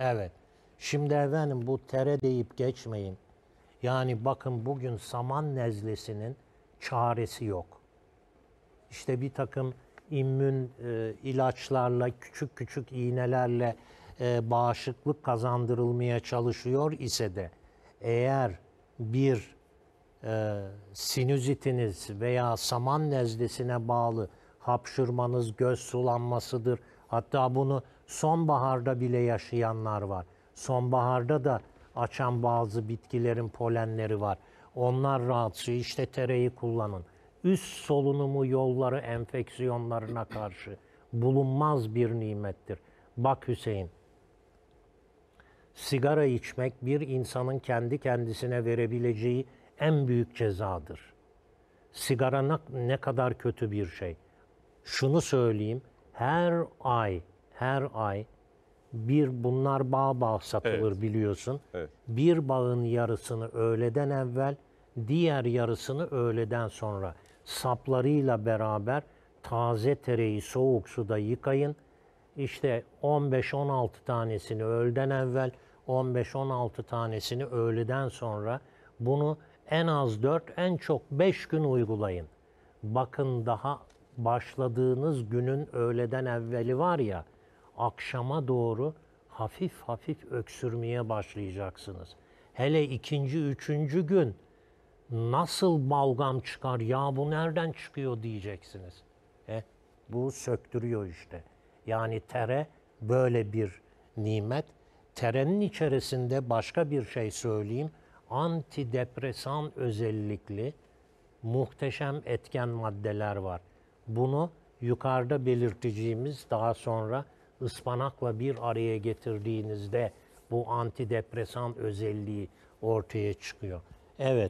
Evet. Şimdi efendim bu tere deyip geçmeyin. Yani bakın bugün saman nezlesinin çaresi yok. İşte bir takım immün e, ilaçlarla, küçük küçük iğnelerle e, bağışıklık kazandırılmaya çalışıyor ise de eğer bir e, sinüzitiniz veya saman nezlesine bağlı hapşırmanız, göz sulanmasıdır, Hatta bunu sonbaharda bile yaşayanlar var. Sonbaharda da açan bazı bitkilerin polenleri var. Onlar rahatsız. İşte tereyi kullanın. Üst solunumu yolları enfeksiyonlarına karşı bulunmaz bir nimettir. Bak Hüseyin, sigara içmek bir insanın kendi kendisine verebileceği en büyük cezadır. Sigara ne kadar kötü bir şey. Şunu söyleyeyim, her ay her ay bir bunlar bağ bağ satılır evet. biliyorsun. Evet. Bir bağın yarısını öğleden evvel, diğer yarısını öğleden sonra saplarıyla beraber taze tereyi soğuk suda yıkayın. İşte 15-16 tanesini öğleden evvel, 15-16 tanesini öğleden sonra bunu en az 4, en çok 5 gün uygulayın. Bakın daha başladığınız günün öğleden evveli var ya, akşama doğru hafif hafif öksürmeye başlayacaksınız. Hele ikinci, üçüncü gün nasıl balgam çıkar, ya bu nereden çıkıyor diyeceksiniz. E, bu söktürüyor işte. Yani tere böyle bir nimet. Terenin içerisinde başka bir şey söyleyeyim. Antidepresan özellikli muhteşem etken maddeler var. Bunu yukarıda belirteceğimiz daha sonra ıspanakla bir araya getirdiğinizde bu antidepresan özelliği ortaya çıkıyor. Evet.